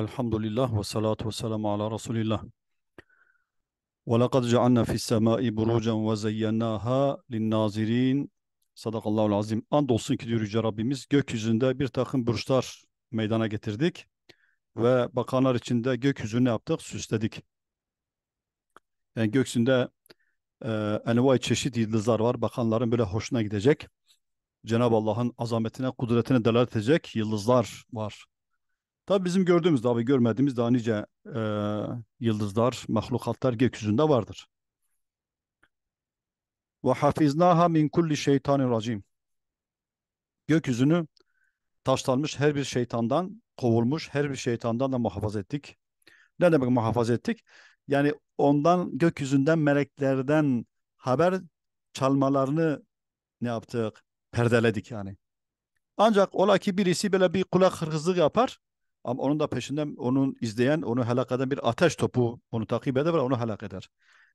Elhamdülillah ve salatu ve selamu ala Resulillah. وَلَقَدْ جَعَلْنَا فِي السَّمَاءِ بُرُوجًا وَزَيَّنَّاهَا لِلنَّازِرِينَ Sadakallahu azim. Andolsun ki diyor Yüce Rabbimiz gökyüzünde bir takım burçlar meydana getirdik ve bakanlar içinde gökyüzünü yaptık, süsledik. Yani gökyüzünde e, envai çeşit yıldızlar var. Bakanların böyle hoşuna gidecek. Cenab-ı Allah'ın azametine, kudretine delalet edecek yıldızlar var. Tabii bizim gördüğümüz daha görmediğimiz daha nice e, yıldızlar, mahlukatlar gökyüzünde vardır. Ve hafiznaha min kulli şeytanin racim. Gökyüzünü taşlanmış her bir şeytandan kovulmuş, her bir şeytandan da muhafaza ettik. Ne demek muhafaza ettik? Yani ondan gökyüzünden meleklerden haber çalmalarını ne yaptık? Perdeledik yani. Ancak ola ki birisi böyle bir kulak hırsızlık yapar. Ama onun da peşinden onun izleyen, onu helak eden bir ateş topu onu takip eder ve onu helak eder.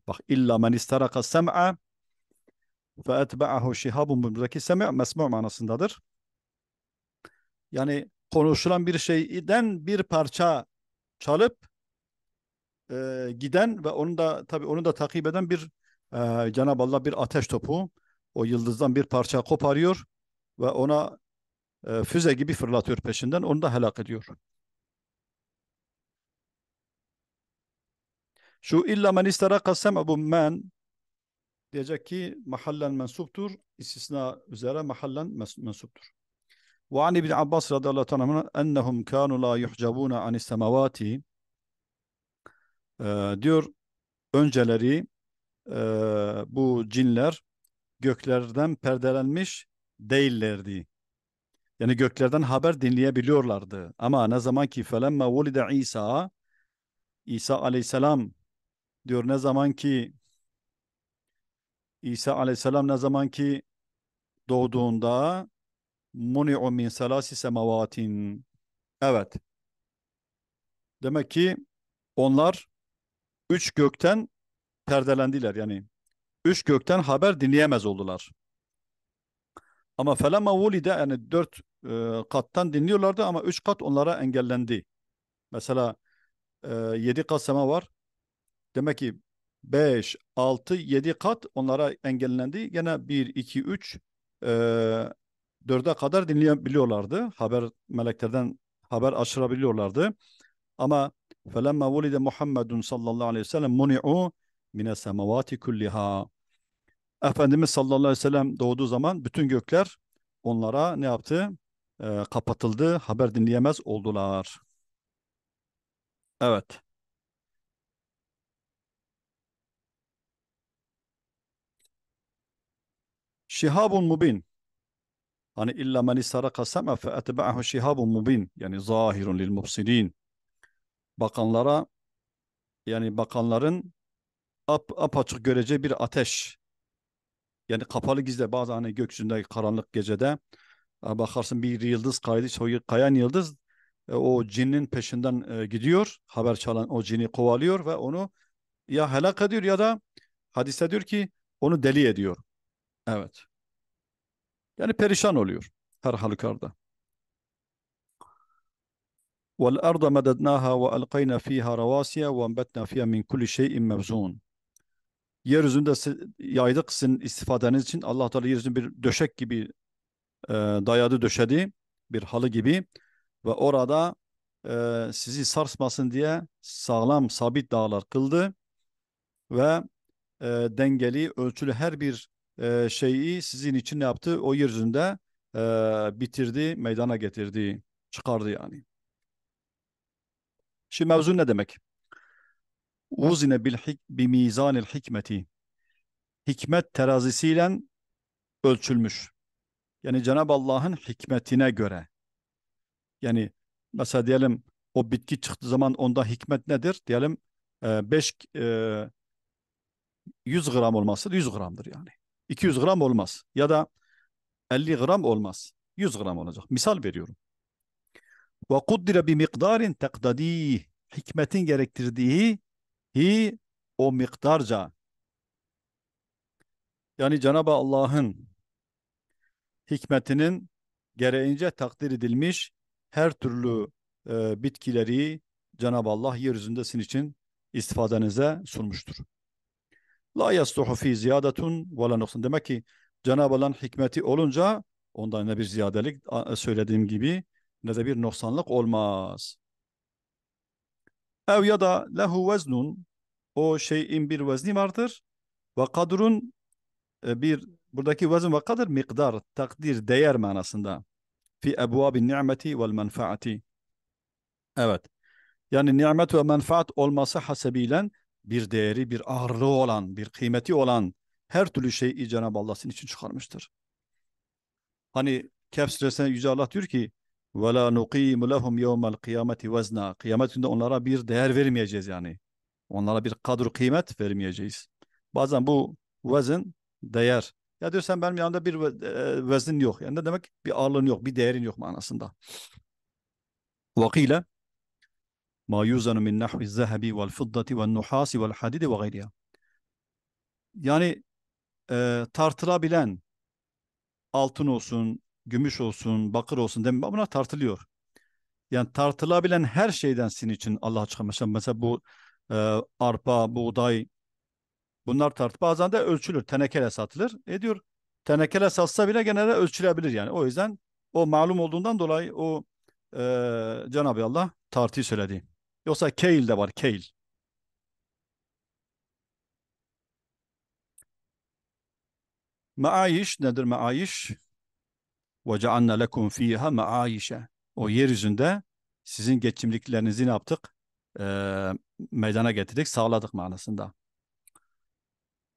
Bak illa men istaraka sem'a fe etba'ahu şihabun buradaki sem'a mesmu manasındadır. Yani konuşulan bir şeyden bir parça çalıp e, giden ve onu da tabii onu da takip eden bir e, Cenab-ı Allah bir ateş topu o yıldızdan bir parça koparıyor ve ona e, füze gibi fırlatıyor peşinden onu da helak ediyor. Şu illa men istaraka sem'u men diyecek ki mahallen mensuptur. İstisna üzere mahallen mensuptur. Ve an İbn Abbas radıyallahu anh ennehum kanu la yuhcabuna an semavati ee, diyor önceleri e, bu cinler göklerden perdelenmiş değillerdi. Yani göklerden haber dinleyebiliyorlardı. Ama ne zaman ki felemme vulide İsa İsa aleyhisselam diyor ne zaman ki İsa aleyhisselam ne zaman ki doğduğunda muni'u min salasi semavatin. Evet. Demek ki onlar üç gökten perdelendiler yani. Üç gökten haber dinleyemez oldular. Ama felema vulide yani dört e, kattan dinliyorlardı ama üç kat onlara engellendi. Mesela e, yedi kat sema var. Demek ki 5, 6, 7 kat onlara engellendi. Yine 1, 2, 3, e, 4'e kadar dinleyebiliyorlardı. Haber meleklerden haber aşırabiliyorlardı. Ama felemma vulide Muhammedun sallallahu aleyhi ve sellem muni'u mine semavati kulliha. Efendimiz sallallahu aleyhi ve sellem doğduğu zaman bütün gökler onlara ne yaptı? E, kapatıldı. Haber dinleyemez oldular. Evet. şihabun mubin. Hani illa men saraka sema fe etba'ahu şihabun mubin. Yani zahirun lil mufsidin. Bakanlara yani bakanların ap, apaçık göreceği bir ateş. Yani kapalı gizde bazı hani göksünde karanlık gecede bakarsın bir yıldız kaydı, kayan yıldız e, o cinnin peşinden e, gidiyor. Haber çalan o cini kovalıyor ve onu ya helak ediyor ya da hadise diyor ki onu deli ediyor. Evet. Yani perişan oluyor her halükarda. وَالْاَرْضَ مَدَدْنَاهَا وَأَلْقَيْنَا ف۪يهَا رَوَاسِيَ وَاَنْبَتْنَا ف۪يهَا مِنْ كُلِّ شَيْءٍ مَبْزُونَ Yeryüzünde yaydık sizin istifadeniz için. Allah Teala yeryüzünü bir döşek gibi e, dayadı döşedi. Bir halı gibi. Ve orada e, sizi sarsmasın diye sağlam sabit dağlar kıldı. Ve e, dengeli ölçülü her bir e, şeyi sizin için ne yaptı? O yeryüzünde e, bitirdi, meydana getirdi, çıkardı yani. Şimdi mevzu ne demek? Uzine bil hik bi mizanil hikmeti. Hikmet terazisiyle ölçülmüş. Yani Cenab-ı Allah'ın hikmetine göre. Yani mesela diyelim o bitki çıktığı zaman onda hikmet nedir? Diyelim 5 e, 100 gram olması 100 gramdır yani. 200 gram olmaz ya da 50 gram olmaz. 100 gram olacak. Misal veriyorum. Ve kuddire bi miktarin tekdadih. Hikmetin gerektirdiği hi o miktarca. Yani Cenab-ı Allah'ın hikmetinin gereğince takdir edilmiş her türlü e, bitkileri Cenab-ı Allah yeryüzünde sizin için istifadenize sunmuştur. La yasluhu fi ziyadetun ve la nuksun. Demek ki Cenab-ı Allah'ın hikmeti olunca onda ne bir ziyadelik söylediğim gibi ne de bir noksanlık olmaz. Ev ya da lehu veznun o şeyin bir vezni vardır ve kadrun e, bir buradaki vezin ve kadir miktar takdir değer manasında fi ebvabin ni'meti vel menfaati evet yani nimet ve menfaat olması hasebiyle bir değeri, bir ağırlığı olan, bir kıymeti olan her türlü şeyi Cenab-ı Allah sizin için çıkarmıştır. Hani Kehf suresinde Yüce Allah diyor ki وَلَا نُقِيمُ لَهُمْ يَوْمَ الْقِيَامَةِ وَزْنَا Kıyamet günde onlara bir değer vermeyeceğiz yani. Onlara bir kadru kıymet vermeyeceğiz. Bazen bu vezin değer. Ya diyorsan sen benim yanımda bir e, vezin yok. Yani ne demek? Bir ağırlığın yok, bir değerin yok manasında. وَقِيلَ ma yuzanu min nahvi zehebi vel fiddati vel nuhasi vel hadidi ve gayriha. Yani e, tartılabilen altın olsun, gümüş olsun, bakır olsun demin Buna tartılıyor. Yani tartılabilen her şeyden sizin için Allah çıkarmış. Mesela bu e, arpa, buğday bunlar tartı. Bazen de ölçülür. Tenekele satılır. E diyor tenekele satsa bile genelde ölçülebilir yani. O yüzden o malum olduğundan dolayı o e, Cenab-ı Allah tartıyı söyledi. Yoksa Kale de var Kale. Maayiş nedir maayiş? Ve ceanna lekum fiha maayişe. O yeryüzünde sizin geçimliklerinizi ne yaptık? E, meydana getirdik, sağladık manasında.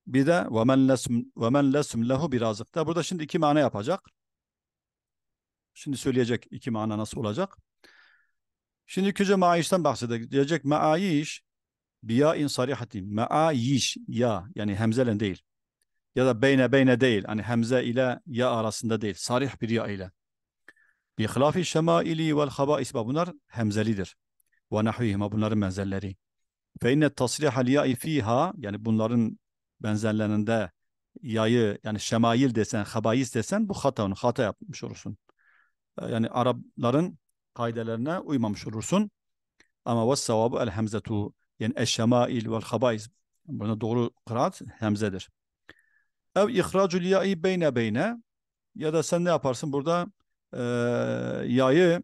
Bir de ve lesum ve men lesum lehu birazcık da burada şimdi iki mana yapacak. Şimdi söyleyecek iki mana nasıl olacak? Şimdi köce maişten bahsedecek. Diyecek maiş biya in sarihati. Maiş ya yani hemzelen değil. Ya da beyne beyne değil. Hani hemze ile ya arasında değil. Sarih bir ya ile. Bi hilafi şemaili vel habais. Bunlar hemzelidir. Ve nahvihima bunların benzerleri. Fe inne tasrihal ya'i fiha yani bunların benzerlerinde yayı yani şemail desen, habayis desen bu hata onu hata yapmış olursun. Yani Arapların kaidelerine uymamış olursun. Ama ve sevabu el hemzetu yani eşşemail vel habaiz. Buna doğru kıraat hemzedir. Ev ihracul ya'i beyne beyne ya da sen ne yaparsın burada e, ya'yı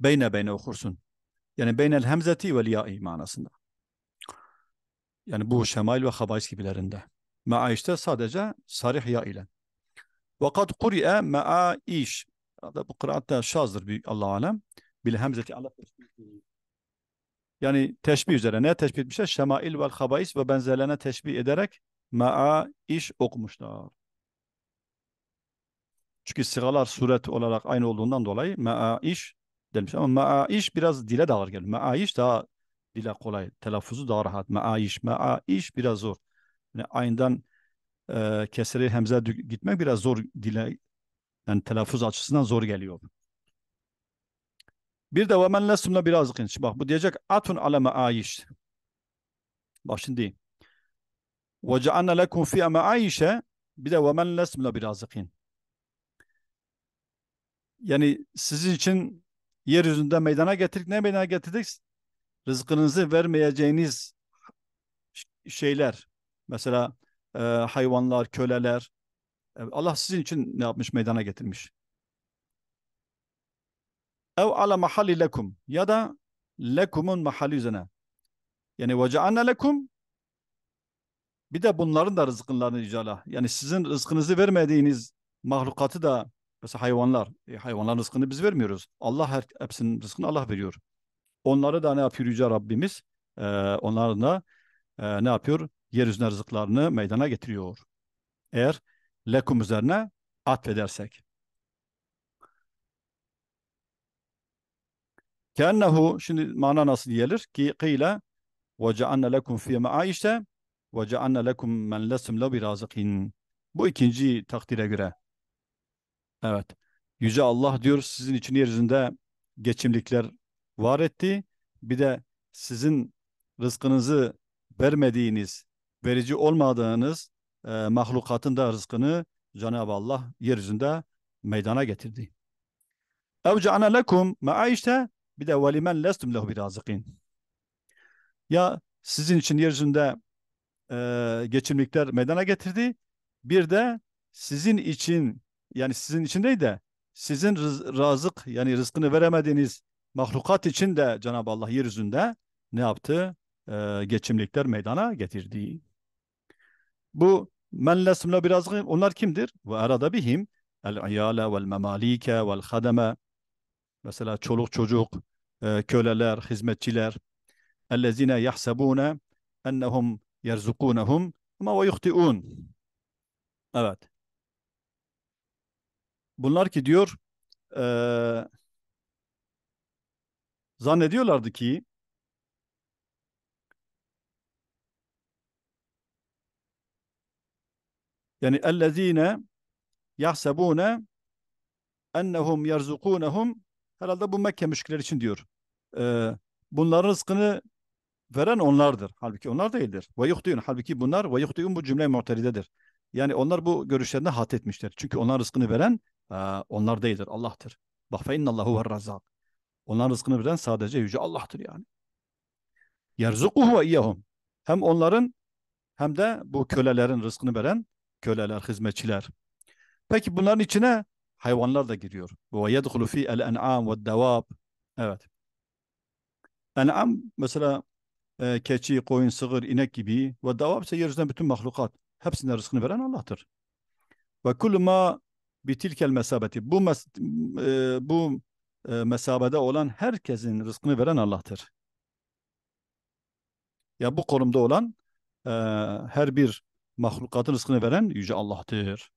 beyne beyne okursun. Yani beynel hemzeti vel ya'i manasında. Yani bu şemail ve habais gibilerinde. Ma'a işte sadece sarih ya ile. Vakat kuri'e ma'a iş. Hatta bu kıraatta şazdır büyük Allah alem. bil hemzeti Allah yani teşbih üzere ne teşbih etmişler? Şemail vel habais ve benzerlerine teşbih ederek ma'a iş okumuşlar. Çünkü sigalar suret olarak aynı olduğundan dolayı ma'a iş demiş Ama ma'a iş biraz dile daha gelir. Ma'a iş daha dile kolay. Telaffuzu daha rahat. Ma'a iş. Ma'a iş biraz zor. Yani aynıdan e, keseri hemze gitmek biraz zor dile yani telaffuz açısından zor geliyor. Bir de وَمَنْ لَسْتُمْ لَا بِرَازِقِينَ Bak bu diyecek atun aleme aiş. Bak şimdi وَجَعَنَّ لَكُمْ فِيَ مَعَيْشَ Bir de وَمَنْ لَسْتُمْ لَا بِرَازِقِينَ Yani sizin için yeryüzünde meydana getirdik. Ne meydana getirdik? Rızkınızı vermeyeceğiniz şeyler. Mesela e, hayvanlar, köleler, Allah sizin için ne yapmış? Meydana getirmiş. Ev ala mahalli lekum ya da lekumun mahalli üzerine. Yani ve ceanne lekum bir de bunların da rızkınlarını icala. Yani sizin rızkınızı vermediğiniz mahlukatı da mesela hayvanlar. E, hayvanların rızkını biz vermiyoruz. Allah her, hepsinin rızkını Allah veriyor. Onları da ne yapıyor Yüce Rabbimiz? E, onların da e, ne yapıyor? Yeryüzüne rızıklarını meydana getiriyor. Eğer lekum üzerine atfedersek. Kennehu şimdi mana nasıl gelir? Ki kıyla ve ceanne lekum fi maişe ve ceanne lekum men lesum le birazikin. Bu ikinci takdire göre. Evet. Yüce Allah diyor sizin için yeryüzünde geçimlikler var etti. Bir de sizin rızkınızı vermediğiniz, verici olmadığınız e, mahlukatın da rızkını Cenab-ı Allah yeryüzünde meydana getirdi. Evca'ana lekum ma'işte bir de velimen lestum lehu birazikin. Ya sizin için yeryüzünde e, geçimlikler meydana getirdi. Bir de sizin için yani sizin için değil de sizin rız razık yani rızkını veremediğiniz mahlukat için de Cenab-ı Allah yeryüzünde ne yaptı? E, geçimlikler meydana getirdi. Bu Men lesum la Onlar kimdir? Ve arada bihim el iyale vel memalike vel hademe. Mesela çoluk çocuk, e, köleler, hizmetçiler. Ellezine yahsebune ennehum yerzukunehum ama ve yuhtiun. Evet. Bunlar ki diyor e, zannediyorlardı ki Yani ellezine yahsebune ennehum yerzukunehum herhalde bu Mekke müşrikler için diyor. Ee, bunların rızkını veren onlardır. Halbuki onlar değildir. Ve yuhtuyun. Halbuki bunlar ve yuhtuyun bu cümle muhtelidedir. Yani onlar bu görüşlerini hat etmişler. Çünkü onların rızkını veren e, onlar değildir. Allah'tır. Bak fe innallahu ve razzak. Onların rızkını veren sadece Yüce Allah'tır yani. Yerzukuhu ve iyyahum. Hem onların hem de bu kölelerin rızkını veren köleler, hizmetçiler. Peki bunların içine hayvanlar da giriyor. Ve yedhulu fi el en'am ve devab. Evet. En'am mesela e, keçi, koyun, sığır, inek gibi ve devab ise yeryüzünden bütün mahlukat. Hepsine rızkını veren Allah'tır. Ve kullu ma bitilkel mesabeti. Bu mes e, bu e, mesabede olan herkesin rızkını veren Allah'tır. Ya bu konumda olan e, her bir mahlukatın rızkını veren Yüce Allah'tır.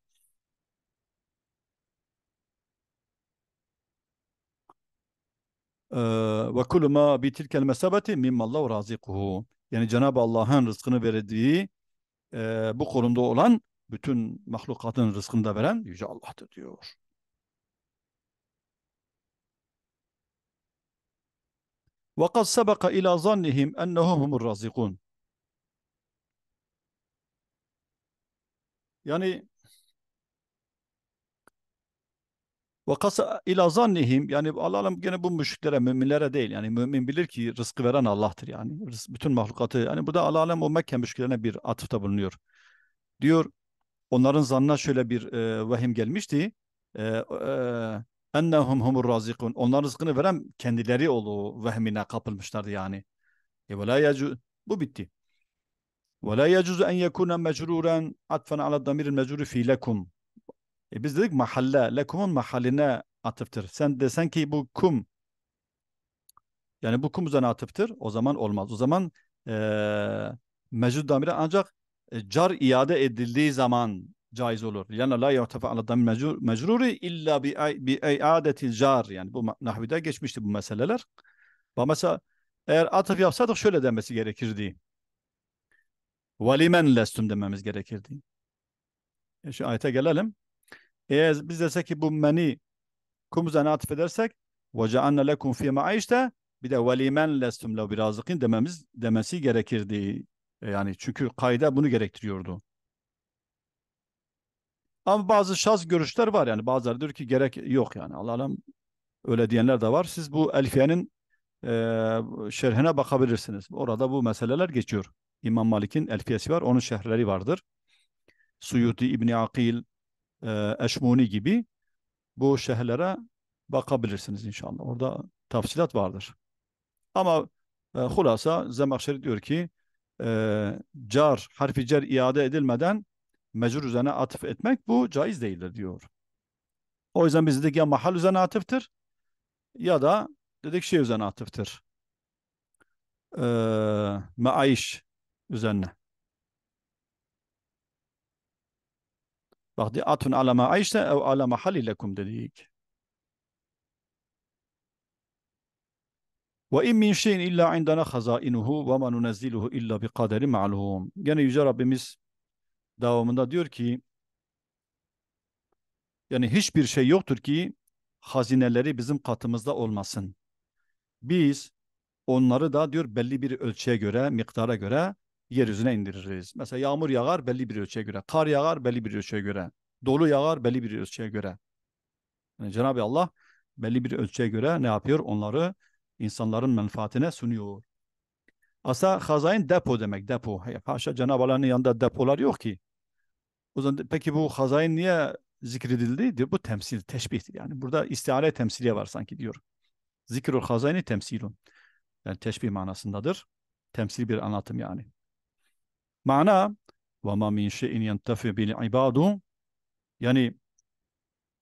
Ee, ve kullu ma bi tilkel mesabeti mimmallahu razikuhu. Yani Cenab-ı Allah'ın rızkını verdiği e, bu konumda olan bütün mahlukatın rızkını da veren Yüce Allah'tır diyor. وَقَدْ سَبَقَ اِلَى ظَنِّهِمْ اَنَّهُمْ هُمُ الرَّازِقُونَ Yani ve kasa ila zannihim yani Allah'ım gene bu müşriklere müminlere değil yani mümin bilir ki rızkı veren Allah'tır yani bütün mahlukatı yani burada Allah'ım o Mekke müşriklerine bir atıfta bulunuyor. Diyor onların zannına şöyle bir e, vehim gelmişti. E, e, ennehum humur razikun. Onların rızkını veren kendileri olu vehmine kapılmışlardı yani. E, bu bitti. Ve la yecuzu en yekuna mecruren atfen ala damiril mecruri fi lekum. E biz dedik mahalle, lekumun mahalline atıftır. Sen desen ki bu kum, yani bu kum üzerine atıftır, o zaman olmaz. O zaman e, mecrur damire ancak e, car iade edildiği zaman caiz olur. Yani la yartafa ala damir mecrur, mecruri illa bi, bi iadetil car. Yani bu nahvide geçmişti bu meseleler. Ama mesela eğer atıf yapsaydık şöyle demesi gerekirdi. Valimen lestum dememiz gerekirdi. E şu ayete gelelim. Eğer biz desek ki bu meni kumuzdan atıf edersek ve ceanne lekum fî ma'işte bir de valimen lestum lev birazikin dememiz demesi gerekirdi. E yani çünkü kayda bunu gerektiriyordu. Ama bazı şaz görüşler var yani bazıları diyor ki gerek yok yani Allah öyle diyenler de var. Siz bu Elfiye'nin e, şerhine bakabilirsiniz. Orada bu meseleler geçiyor. İmam Malik'in Elfiyesi var. Onun şehirleri vardır. Suyuti İbni Akil, e, Eşmuni gibi bu şehirlere bakabilirsiniz inşallah. Orada tafsilat vardır. Ama e, hulasa Zemahşeri diyor ki e, car, harfi cer iade edilmeden mecrur üzerine atıf etmek bu caiz değildir diyor. O yüzden biz dedik ya mahal üzerine atıftır ya da dedik şey üzerine atıftır. E, meaiş üzerine. Bak diye atun alama ayşe ev alama halilekum dedik. Ve in min şeyin illa indana hazainuhu ve ma nunezziluhu illa bi kaderi ma'lum. Gene yüce Rabbimiz devamında diyor ki yani hiçbir şey yoktur ki hazineleri bizim katımızda olmasın. Biz onları da diyor belli bir ölçüye göre, miktara göre yeryüzüne indiririz. Mesela yağmur yağar belli bir ölçüye göre, kar yağar belli bir ölçüye göre, dolu yağar belli bir ölçüye göre. Yani Cenab-ı Allah belli bir ölçüye göre ne yapıyor? Onları insanların menfaatine sunuyor. Asa hazain depo demek, depo. paşa Cenab-ı Allah'ın yanında depolar yok ki. O zaman peki bu hazain niye zikredildi? Diyor, bu temsil, teşbih. Yani burada istiale temsiliye var sanki diyor. Zikrul hazayni temsilun. Yani teşbih manasındadır. Temsil bir anlatım yani. Mana وَمَا مِنْ شَيْءٍ يَنْتَفِي بِالْعِبَادُ Yani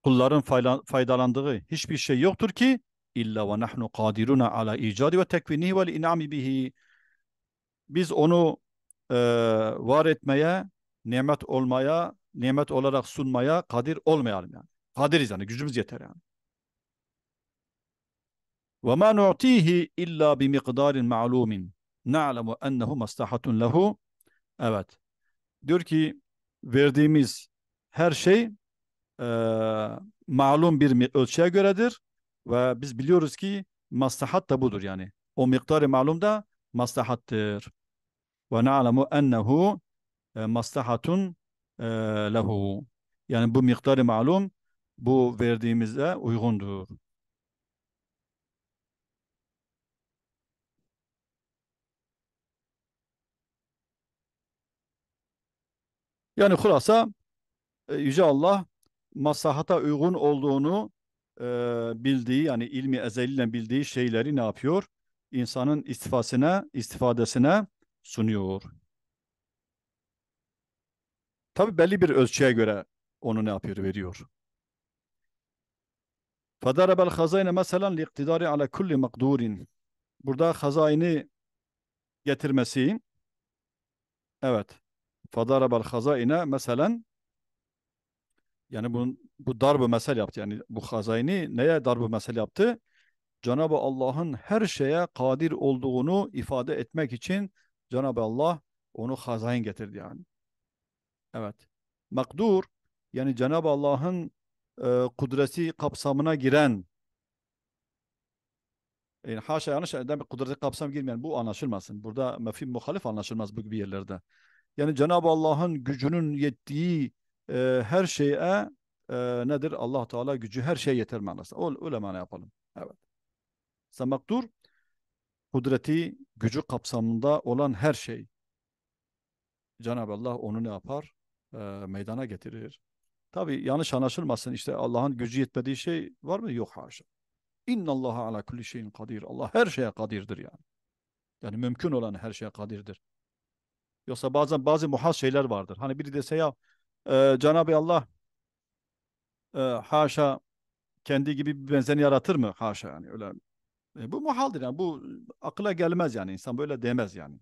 kulların faydalandığı hiçbir şey yoktur ki illa ve nahnu kadiruna ala icadi ve tekvinihi ve inami bihi. Biz onu e, var etmeye, nimet olmaya, nimet olarak sunmaya kadir olmayalım yani. Kadiriz yani gücümüz yeter yani. Ve ma nu'tihi illa bi miqdarin ma'lumin. Na'lemu ennehu maslahatun lehu Evet. Diyor ki verdiğimiz her şey e, malum bir ölçüye göredir ve biz biliyoruz ki maslahat da budur yani. O miktarı malum da maslahattır. Ve na'lemu ennehu maslahatun lehu. Yani bu miktarı malum bu verdiğimize uygundur. Yani hulasa e, Yüce Allah masahata uygun olduğunu e, bildiği yani ilmi ezeliyle bildiği şeyleri ne yapıyor? İnsanın istifasına, istifadesine sunuyor. Tabi belli bir ölçüye göre onu ne yapıyor, veriyor. فَدَرَبَ الْخَزَيْنَ مَسَلًا لِقْتِدَارِ عَلَى كُلِّ مَقْدُورٍ Burada hazaini getirmesi, evet, fadarabel hazaine meselen yani bunun, bu darbu mesel yaptı. Yani bu hazayni neye darbu mesel yaptı? Cenab-ı Allah'ın her şeye kadir olduğunu ifade etmek için Cenab-ı Allah onu hazain getirdi yani. Evet. Makdur yani Cenab-ı Allah'ın e, kudreti kapsamına giren yani haşa yanlış kudreti kapsam girmeyen bu anlaşılmasın. Burada mefhum muhalif anlaşılmaz bu gibi yerlerde. Yani Cenab-ı Allah'ın gücünün yettiği e, her şeye e, nedir? Allah Teala gücü her şeye yeter manası. O, öyle mana yapalım. Evet. Semaktur kudreti gücü kapsamında olan her şey. Cenab-ı Allah onu ne yapar? E, meydana getirir. Tabi yanlış anlaşılmasın işte Allah'ın gücü yetmediği şey var mı? Yok haşa. İnna Allah ala kulli şeyin kadir. Allah her şeye kadirdir yani. Yani mümkün olan her şeye kadirdir. Yoksa bazen bazı muhas şeyler vardır. Hani biri dese ya e, Cenab-ı Allah e, haşa kendi gibi bir benzeni yaratır mı? Haşa yani öyle. E, bu muhaldir yani bu akla gelmez yani insan böyle demez yani.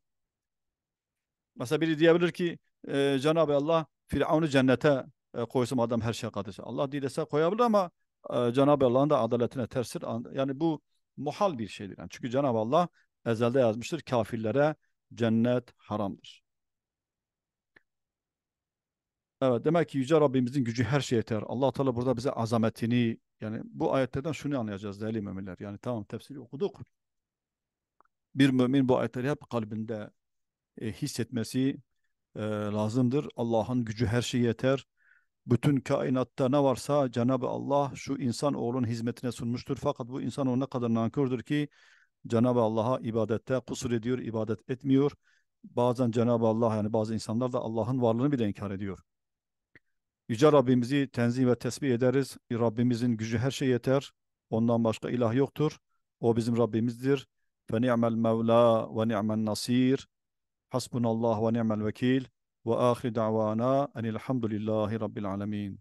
Mesela biri diyebilir ki e, Cenab-ı Allah Firavun'u cennete e, koysun adam her şey kadir. Allah dilese koyabilir ama e, Cenab-ı Allah'ın da adaletine tersir. Yani bu muhal bir şeydir. Yani çünkü Cenab-ı Allah ezelde yazmıştır kafirlere cennet haramdır. Evet demek ki Yüce Rabbimizin gücü her şeye yeter. allah Teala burada bize azametini yani bu ayetlerden şunu anlayacağız değerli müminler. Yani tamam tefsiri okuduk. Bir mümin bu ayetleri hep kalbinde e, hissetmesi e, lazımdır. Allah'ın gücü her şeye yeter. Bütün kainatta ne varsa Cenab-ı Allah şu insan oğlunun hizmetine sunmuştur. Fakat bu insan o ne kadar nankördür ki Cenab-ı Allah'a ibadette kusur ediyor, ibadet etmiyor. Bazen Cenab-ı Allah yani bazı insanlar da Allah'ın varlığını bile inkar ediyor. Yüce Rabbimizi tenzih ve tesbih ederiz. Rabbimizin gücü her şey yeter. Ondan başka ilah yoktur. O bizim Rabbimizdir. Ve ni'mel mevla ve ni'mel nasir. Hasbunallah ve ni'mel vekil. Ve ahir da'vana enilhamdülillahi rabbil alemin.